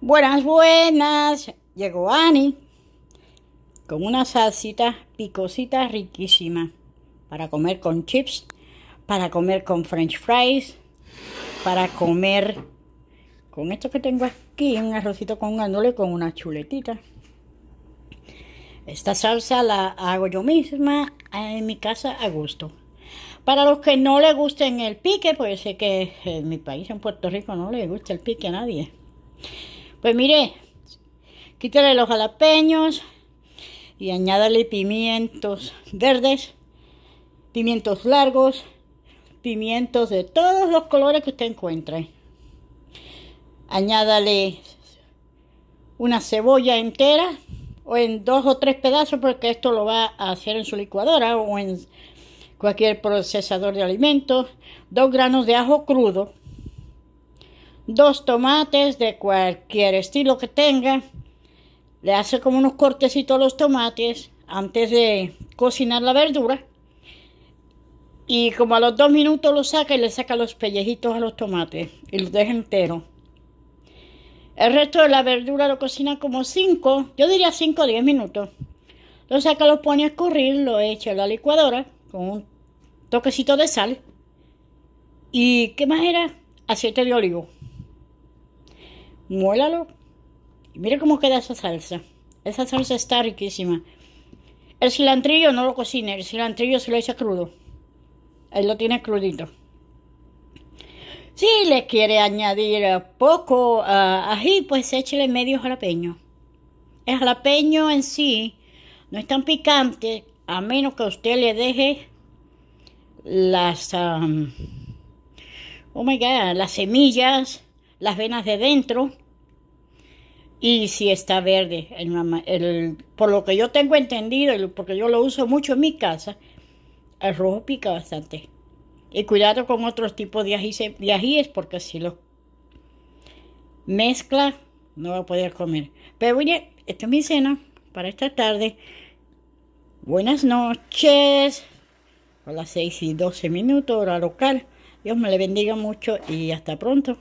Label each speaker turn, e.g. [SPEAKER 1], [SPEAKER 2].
[SPEAKER 1] Buenas, buenas. Llegó Ani con una salsita picosita riquísima para comer con chips, para comer con french fries, para comer con esto que tengo aquí, un arrocito con gandules con una chuletita. Esta salsa la hago yo misma en mi casa a gusto. Para los que no les gusten el pique, pues sé que en mi país, en Puerto Rico, no le gusta el pique a nadie. Pues mire, quítale los jalapeños y añádale pimientos verdes, pimientos largos, pimientos de todos los colores que usted encuentre. Añádale una cebolla entera o en dos o tres pedazos porque esto lo va a hacer en su licuadora o en cualquier procesador de alimentos. Dos granos de ajo crudo dos tomates de cualquier estilo que tenga. Le hace como unos cortecitos a los tomates antes de cocinar la verdura. Y como a los dos minutos lo saca y le saca los pellejitos a los tomates y los deja entero. El resto de la verdura lo cocina como cinco, yo diría cinco o diez minutos. Lo saca, lo pone a escurrir, lo echa a la licuadora con un toquecito de sal. ¿Y qué más era? Aceite de olivo muélalo. Y mire cómo queda esa salsa. Esa salsa está riquísima. El cilantrillo no lo cocine, el cilantrillo se lo hice crudo. Él lo tiene crudito. Si le quiere añadir poco ah, ají, pues échele medio jalapeño. El jalapeño en sí no es tan picante a menos que usted le deje las, ah, oh my God, las semillas las venas de dentro y si está verde. por lo que yo tengo entendido, porque yo lo uso mucho en mi casa, el rojo pica bastante. Y cuidado con otros tipos de, ají, de ajíes, porque si lo mezcla, no va a poder comer. Pero bueno, esto es mi cena para esta tarde. Buenas noches. A las 6 y 12 minutos, hora local. Dios me le bendiga mucho y hasta pronto.